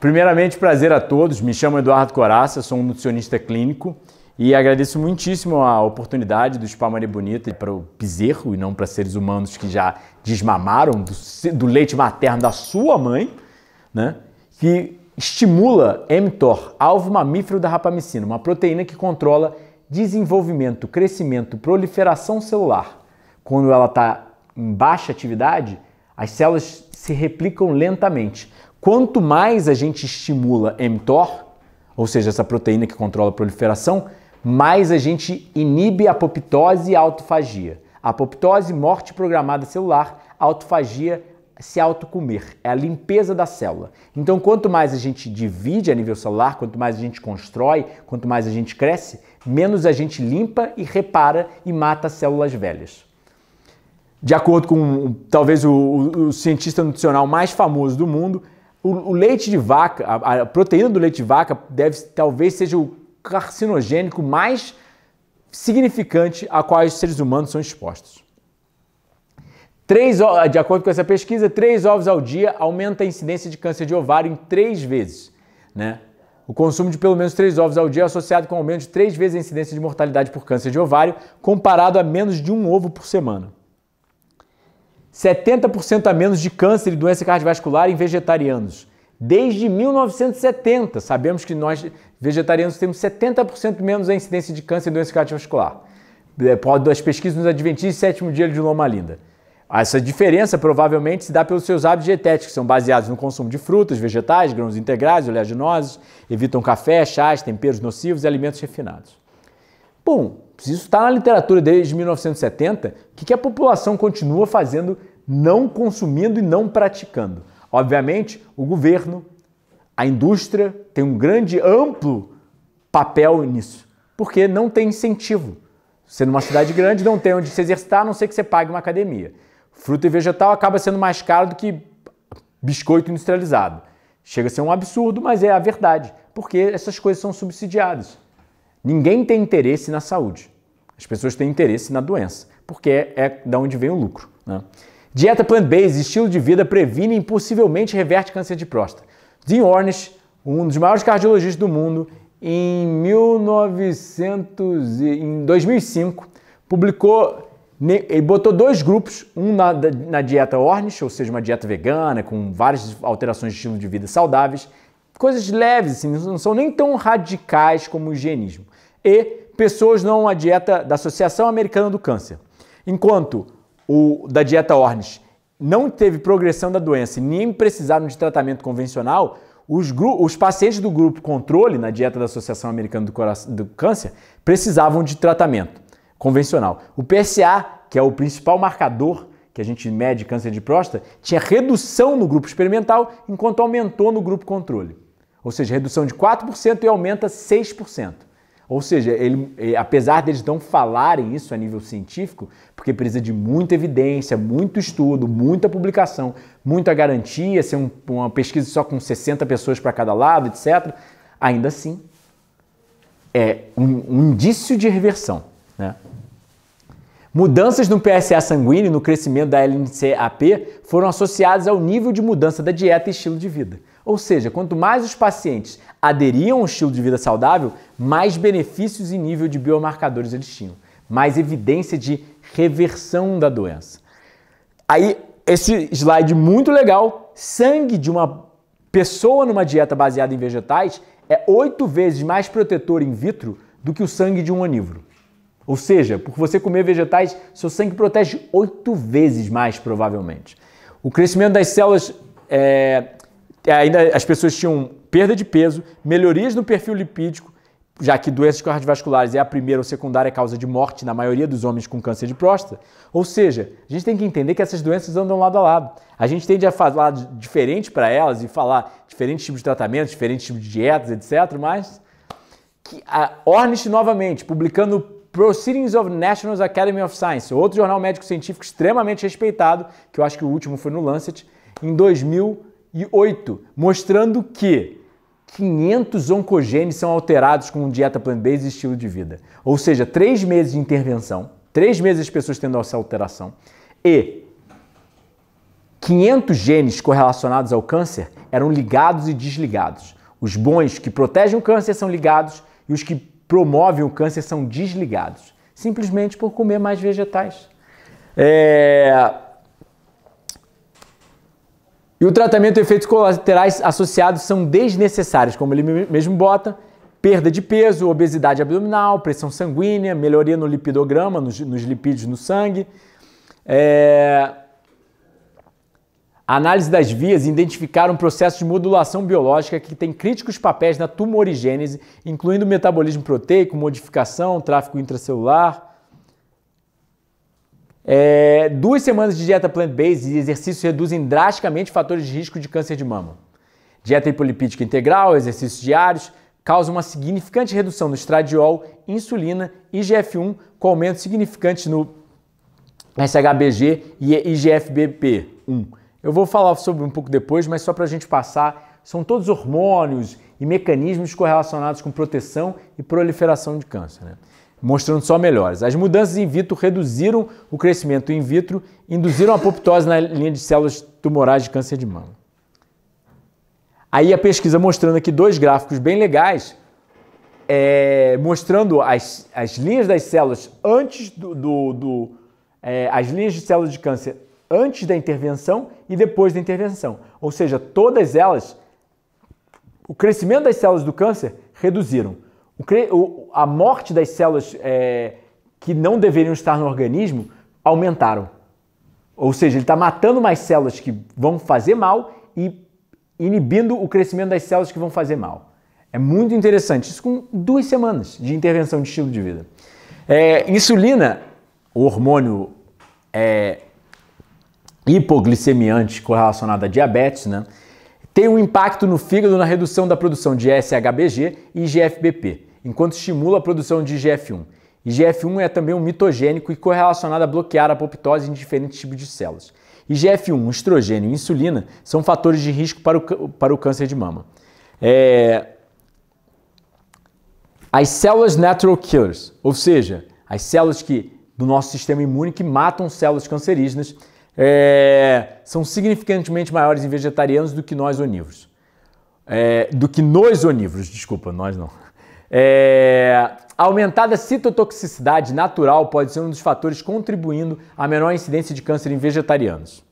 Primeiramente, prazer a todos. Me chamo Eduardo Coraça, sou um nutricionista clínico e agradeço muitíssimo a oportunidade do Spa Maria Bonita para o bezerro e não para seres humanos que já desmamaram do, do leite materno da sua mãe, né? Que estimula mTOR, alvo mamífero da rapamicina, uma proteína que controla desenvolvimento, crescimento, proliferação celular. Quando ela está em baixa atividade, as células se replicam lentamente. Quanto mais a gente estimula mTOR, ou seja, essa proteína que controla a proliferação, mais a gente inibe a apoptose e a autofagia. A apoptose, morte programada celular, a autofagia, se autocomer, é a limpeza da célula. Então, quanto mais a gente divide a nível celular, quanto mais a gente constrói, quanto mais a gente cresce, menos a gente limpa e repara e mata células velhas. De acordo com talvez o, o cientista nutricional mais famoso do mundo, o, o leite de vaca, a, a, proteína do leite de vaca deve, talvez seja o carcinogênico mais significante a qual os seres humanos são expostos. Três, de acordo com essa pesquisa, três ovos ao dia aumenta a incidência de câncer de ovário em três vezes. Né? O consumo de pelo menos três ovos ao dia é associado com aumento de três vezes a incidência de mortalidade por câncer de ovário, comparado a menos de um ovo por semana. 70% a menos de câncer e doença cardiovascular em vegetarianos. Desde 1970, sabemos que nós vegetarianos temos 70% menos a incidência de câncer e doença cardiovascular. É, das pesquisas nos Adventistas Sétimo Dia de Loma Linda. Essa diferença provavelmente se dá pelos seus hábitos dietéticos, que são baseados no consumo de frutas, vegetais, grãos integrais, oleaginosas, evitam café, chás, temperos nocivos e alimentos refinados. Bom, isso está na literatura desde 1970, o que a população continua fazendo, não consumindo e não praticando. Obviamente, o governo, a indústria tem um grande, amplo papel nisso, porque não tem incentivo. Você numa cidade grande não tem onde se exercitar, a não ser que você pague uma academia. Fruta e vegetal acaba sendo mais caro do que biscoito industrializado. Chega a ser um absurdo, mas é a verdade, porque essas coisas são subsidiadas. Ninguém tem interesse na saúde. As pessoas têm interesse na doença, porque é, é, da onde vem o lucro. Né? Dieta plant-based, estilo de vida, previne e possivelmente reverte câncer de próstata. Dean Ornish, um dos maiores cardiologistas do mundo, em, 1900 e, em 2005, publicou, ele botou dois grupos, um na, na dieta Ornish, ou seja, uma dieta vegana, com várias alterações de estilo de vida saudáveis, coisas leves, assim, não são nem tão radicais como o higienismo. E pessoas não a dieta da Associação Americana do Câncer. Enquanto o da dieta Ornish não teve progressão da doença e nem precisaram de tratamento convencional, os, os, pacientes do grupo controle, na dieta da Associação Americana do, do Câncer, precisavam de tratamento convencional. O PSA, que é o principal marcador que a gente mede câncer de próstata, tinha redução no grupo experimental, enquanto aumentou no grupo controle. Ou seja, redução de 4% e aumenta 6%. Ou seja, ele, apesar deles não falarem isso a nível científico, porque precisa de muita evidência, muito estudo, muita publicação, muita garantia, ser um, uma pesquisa só com 60 pessoas para cada lado, etc., ainda assim é um, um indício de reversão. Né? Mudanças no PSA sanguíneo no crescimento da LNCAP foram associadas ao nível de mudança da dieta e estilo de vida. Ou seja, quanto mais os pacientes aderiam a um estilo de vida saudável, mais benefícios e nível de biomarcadores eles tinham, mais evidência de reversão da doença. Aí, esse slide muito legal: sangue de uma pessoa numa dieta baseada em vegetais é oito vezes mais protetor in vitro do que o sangue de um onívoro. Ou seja, por você comer vegetais, seu sangue protege oito vezes mais, provavelmente. O crescimento das células é, e é, ainda as pessoas tinham perda de peso, melhorias no perfil lipídico, já que doenças cardiovasculares é a primeira ou secundária causa de morte na maioria dos homens com câncer de próstata. Ou seja, a gente tem que entender que essas doenças andam lado a lado. A gente tende a falar diferente para elas e falar diferentes tipos de tratamentos, diferentes tipos de dietas, etc. Mas que a Ornish, novamente, publicando Proceedings of National Academy of Science, outro jornal médico científico extremamente respeitado, que eu acho que o último foi no Lancet, em 2000 e 8, mostrando que 500 oncogênes são alterados com dieta plant-based e estilo de vida. Ou seja, 3 meses de intervenção, 3 meses as pessoas tendo essa alteração e 500 genes correlacionados ao câncer eram ligados e desligados. Os bons que protegem o câncer são ligados e os que promovem o câncer são desligados, simplesmente por comer mais vegetais. É... E o tratamento e efeitos colaterais associados são desnecessários, como ele mesmo bota, perda de peso, obesidade abdominal, pressão sanguínea, melhoria no lipidograma, nos, nos lipídios no sangue, é... A análise das vias identificaram um processo de modulação biológica que tem críticos papéis na tumorigênese, incluindo metabolismo proteico, modificação, tráfego intracelular, é, duas semanas de dieta plant-based e exercício reduzem drasticamente fatores de risco de câncer de mama. Dieta hipolipídica integral, exercícios diários, causam uma significante redução no estradiol, insulina, IGF-1, com aumento significante no SHBG e IGF-BP1. Eu vou falar sobre um pouco depois, mas só para a gente passar, são todos hormônios e mecanismos correlacionados com proteção e proliferação de câncer. Né? mostrando só melhores As mudanças in vitro reduziram o crescimento in vitro, induziram a apoptose na linha de células tumorais de câncer de mama. Aí a pesquisa mostrando aqui dois gráficos bem legais, é, mostrando as, as linhas das células antes do, do, do é, as linhas de células de câncer antes da intervenção e depois da intervenção. Ou seja, todas elas, o crescimento das células do câncer reduziram a morte das células é, que não deveriam estar no organismo aumentaram. Ou seja, ele está matando mais células que vão fazer mal e inibindo o crescimento das células que vão fazer mal. É muito interessante. Isso com duas semanas de intervenção de estilo de vida. É, insulina, o hormônio é, hipoglicemiante correlacionado a diabetes, né? tem um impacto no fígado na redução da produção de SHBG e GFBP enquanto estimula a produção de IGF-1. IGF-1 é também um mitogênico e correlacionado a bloquear a apoptose em diferentes tipos de células. IGF-1, estrogênio e insulina são fatores de risco para o, para o câncer de mama. É... As células natural killers, ou seja, as células que do nosso sistema imune que matam células cancerígenas, é... são significantemente maiores em vegetarianos do que nós onívoros. É... Do que nos onívoros, desculpa, nós não. É, aumentada citotoxicidade natural pode ser um dos fatores contribuindo à menor incidência de câncer em vegetarianos.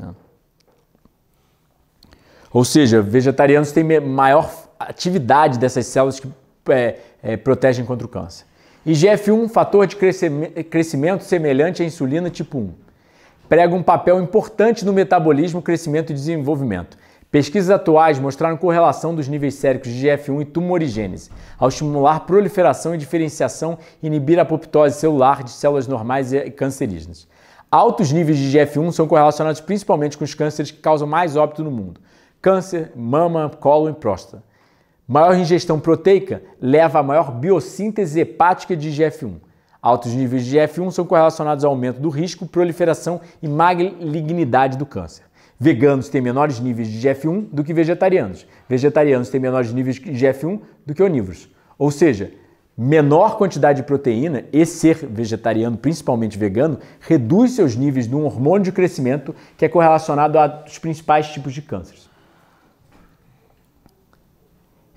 É. Ou seja, vegetarianos têm maior atividade dessas células que é, é, protegem contra o câncer. IGF-1, fator de crescimento semelhante à insulina tipo 1, prega um papel importante no metabolismo, crescimento e desenvolvimento. Pesquisas atuais mostraram correlação dos níveis séricos de GF1 e tumorigênese. Ao estimular proliferação e diferenciação, inibir a apoptose celular de células normais e cancerígenas. Altos níveis de GF1 são correlacionados principalmente com os cânceres que causam mais óbito no mundo: câncer, mama, colo e próstata. Maior ingestão proteica leva a maior biossíntese hepática de GF1. Altos níveis de GF1 são correlacionados ao aumento do risco, proliferação e malignidade do câncer. Veganos têm menores níveis de GF1 do que vegetarianos. Vegetarianos têm menores níveis de GF1 do que onívoros. Ou seja, menor quantidade de proteína e ser vegetariano, principalmente vegano, reduz seus níveis de um hormônio de crescimento que é correlacionado aos principais tipos de cânceres.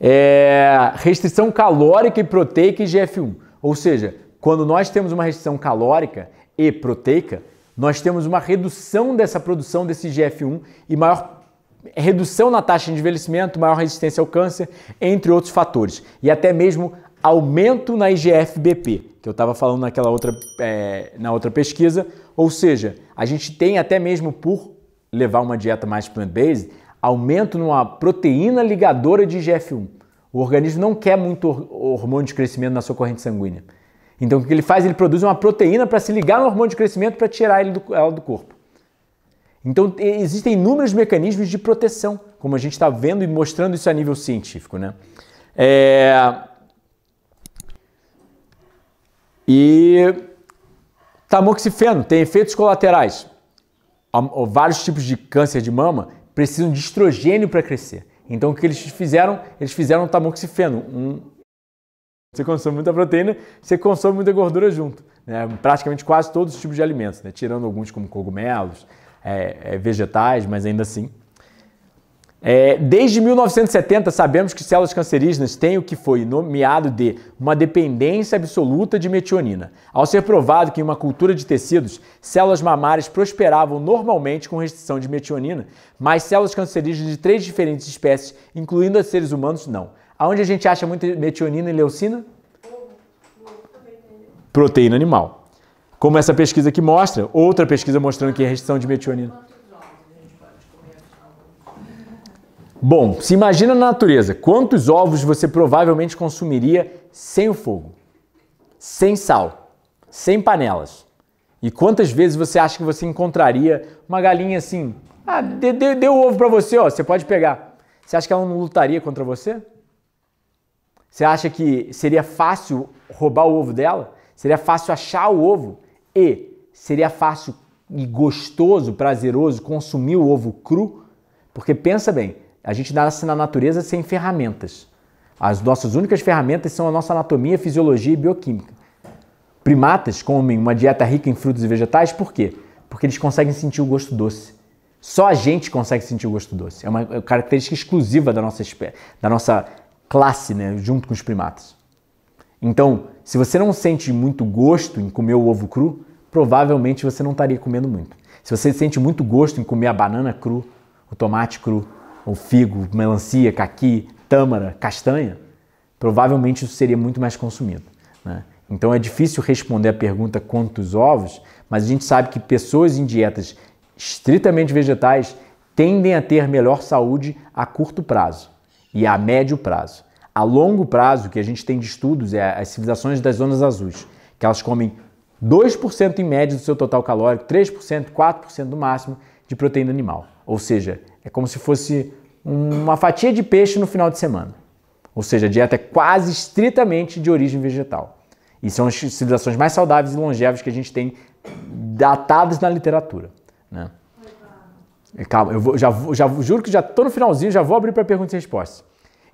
É... restrição calórica e proteica e GF1. Ou seja, quando nós temos uma restrição calórica e proteica, nós temos uma redução dessa produção desse GF1 e maior redução na taxa de envelhecimento, maior resistência ao câncer, entre outros fatores. E até mesmo aumento na IGF-BP, que eu estava falando naquela outra, é, na outra pesquisa. Ou seja, a gente tem até mesmo por levar uma dieta mais plant-based, aumento numa proteína ligadora de IGF-1. O organismo não quer muito hormônio de crescimento na sua corrente sanguínea. Então o que ele faz? Ele produz uma proteína para se ligar no hormônio de crescimento para tirar ele do, ela do corpo. Então existem inúmeros mecanismos de proteção, como a gente está vendo e mostrando isso a nível científico. Né? É... E tamoxifeno tem efeitos colaterais. Vários tipos de câncer de mama precisam de estrogênio para crescer. Então o que eles fizeram? Eles fizeram tamoxifeno, um você consome muita proteína, você consome muita gordura junto. Né? Praticamente quase todos os tipos de alimentos, né? tirando alguns como cogumelos, é, é, vegetais, mas ainda assim. É, desde 1970, sabemos que células cancerígenas têm o que foi nomeado de uma dependência absoluta de metionina. Ao ser provado que em uma cultura de tecidos, células mamárias prosperavam normalmente com restrição de metionina, mas células cancerígenas de três diferentes espécies, incluindo as seres humanos, não. Aonde a gente acha muito metionina e leucina? Proteína animal. Como essa pesquisa que mostra, outra pesquisa mostrando que é restrição de metionina. Bom, se imagina na natureza, quantos ovos você provavelmente consumiria sem o fogo, sem sal, sem panelas? E quantas vezes você acha que você encontraria uma galinha assim? Ah, deu, deu, deu ovo para você, ó, você pode pegar. Você acha que ela não lutaria contra você? Você acha que seria fácil roubar o ovo dela? Seria fácil achar o ovo? E seria fácil e gostoso, prazeroso consumir o ovo cru? Porque pensa bem, a gente nasce na natureza sem ferramentas. As nossas únicas ferramentas são a nossa anatomia, fisiologia e bioquímica. Primatas comem uma dieta rica em frutos e vegetais, por quê? Porque eles conseguem sentir o gosto doce. Só a gente consegue sentir o gosto doce. É uma é característica exclusiva da nossa espécie, da nossa classe, né, junto com os primatas. Então, se você não sente muito gosto em comer o ovo cru, provavelmente você não estaria comendo muito. Se você sente muito gosto em comer a banana cru, o tomate cru, o figo, melancia, caqui, tâmara, castanha, provavelmente isso seria muito mais consumido. Né? Então é difícil responder a pergunta quantos ovos, mas a gente sabe que pessoas em dietas estritamente vegetais tendem a ter melhor saúde a curto prazo e a médio prazo. A longo prazo, o que a gente tem de estudos é as civilizações das zonas azuis, que elas comem 2% em média do seu total calórico, 3%, 4% no máximo de proteína animal. Ou seja, é como se fosse uma fatia de peixe no final de semana. Ou seja, a dieta é quase estritamente de origem vegetal. E são as civilizações mais saudáveis e longevas que a gente tem datadas na literatura. Né? É, calma, eu vou, já, já juro que já estou no finalzinho, já vou abrir para perguntas e respostas.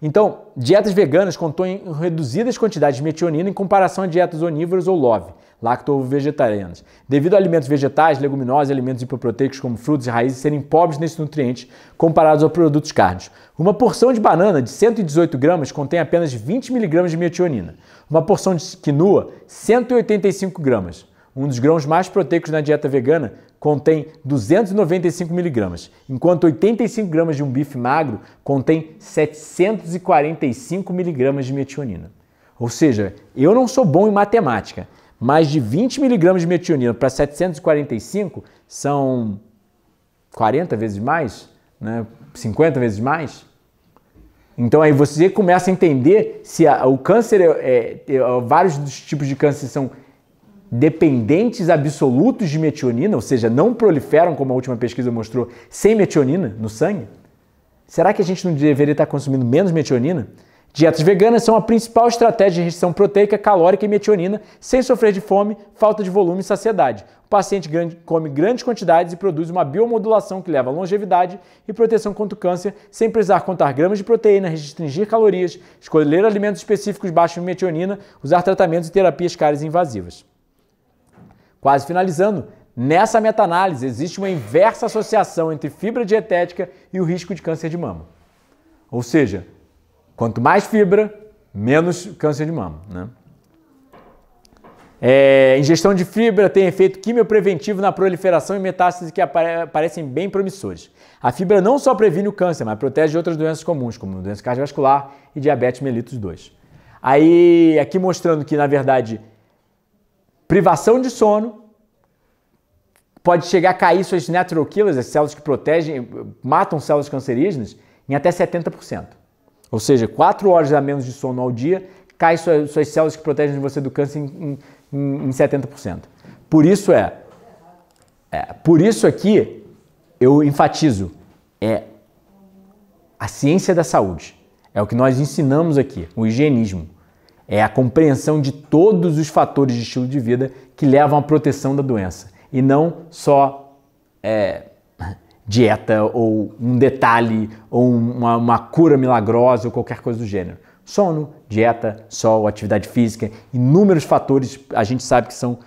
Então, dietas veganas contêm reduzidas quantidades de metionina em comparação a dietas onívoras ou LOV, lacto ovo vegetarianas, devido a alimentos vegetais, leguminosas e alimentos hipoproteicos como frutas e raízes serem pobres nesses nutrientes comparados a produtos carnes. Uma porção de banana de 118 gramas contém apenas 20 miligramas de metionina. Uma porção de quinoa, 185 gramas. Um dos grãos mais proteicos na dieta vegana contém 295 mg, enquanto 85 gramas de um bife magro contém 745 mg de metionina. Ou seja, eu não sou bom em matemática, mas de 20 mg de metionina para 745 são 40 vezes mais, né? 50 vezes mais. Então aí você começa a entender se a, o câncer, é, é, é, vários dos tipos de câncer são dependentes absolutos de metionina, ou seja, não proliferam, como a última pesquisa mostrou, sem metionina no sangue? Será que a gente não deveria estar consumindo menos metionina? Dietas veganas são a principal estratégia de restrição proteica, calórica e metionina, sem sofrer de fome, falta de volume e saciedade. O paciente grande, come grandes quantidades e produz uma biomodulação que leva a longevidade e proteção contra o câncer, sem precisar contar gramas de proteína, restringir calorias, escolher alimentos específicos baixos em metionina, usar tratamentos e terapias caras e invasivas. Quase finalizando, nessa meta-análise existe uma inversa associação entre fibra dietética e o risco de câncer de mama. Ou seja, quanto mais fibra, menos câncer de mama. Né? É, ingestão de fibra tem efeito quimiopreventivo na proliferação e metástase que aparecem bem promissores. A fibra não só previne o câncer, mas protege outras doenças comuns, como doença cardiovascular e diabetes mellitus 2. Aí, aqui mostrando que, na verdade, privação de sono, pode chegar a cair suas natural killers, as células que protegem, matam células cancerígenas, em até 70%. Ou seja, 4 horas a menos de sono ao dia, cai suas, suas células que protegem você do câncer em, em, em 70%. Por isso é, é, por isso aqui eu enfatizo, é a ciência da saúde. É o que nós ensinamos aqui, o higienismo. É a compreensão de todos os fatores de estilo de vida que levam à proteção da doença e não só é, dieta ou um detalhe ou uma, uma cura milagrosa ou qualquer coisa do gênero. Sono, dieta, sol, atividade física, inúmeros fatores a gente sabe que são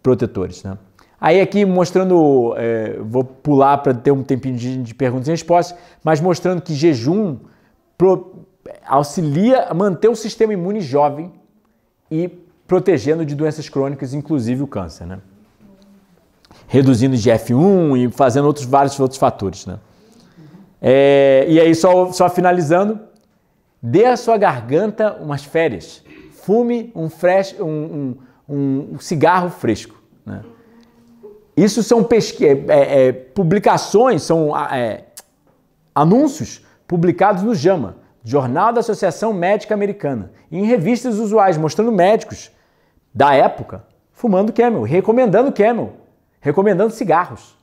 protetores. Né? Aí aqui mostrando, é, vou pular para ter um tempinho de, de, perguntas e respostas, mas mostrando que jejum pro, auxilia a manter o sistema imune jovem e protegendo de doenças crônicas, inclusive o câncer, né? Reduzindo GF1 e fazendo outros vários outros fatores, né? É, e aí, só, só finalizando, dê à sua garganta umas férias. Fume um, fresh, um, um, um cigarro fresco. Né? Isso são pesqu... É, é, é, publicações, são é, anúncios publicados no JAMA. Jornal da Associação Médica Americana, e em revistas usuais mostrando médicos da época fumando Camel, recomendando Camel, recomendando cigarros.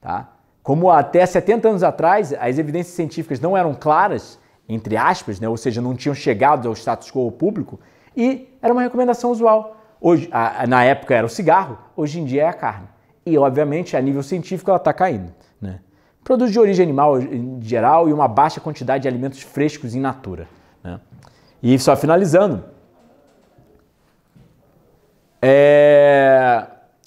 Tá? Como até 70 anos atrás as evidências científicas não eram claras, entre aspas, né? ou seja, não tinham chegado ao status quo público, e era uma recomendação usual. Hoje, a, na época era o cigarro, hoje em dia é a carne. E, obviamente, a nível científico ela está caindo produtos de origem animal em geral e uma baixa quantidade de alimentos frescos in natura. Né? E só finalizando, é...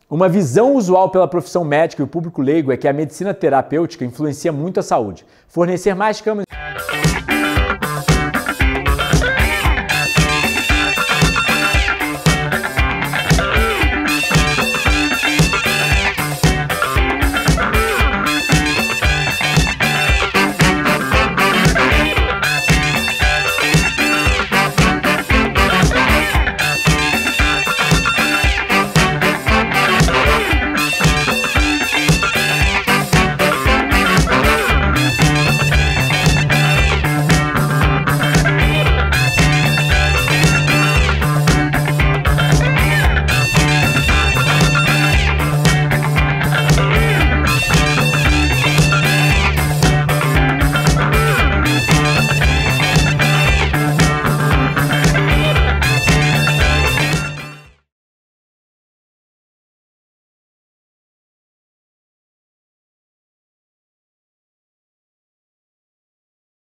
uma visão usual pela profissão médica e o público leigo é que a medicina terapêutica influencia muito a saúde. Fornecer mais camas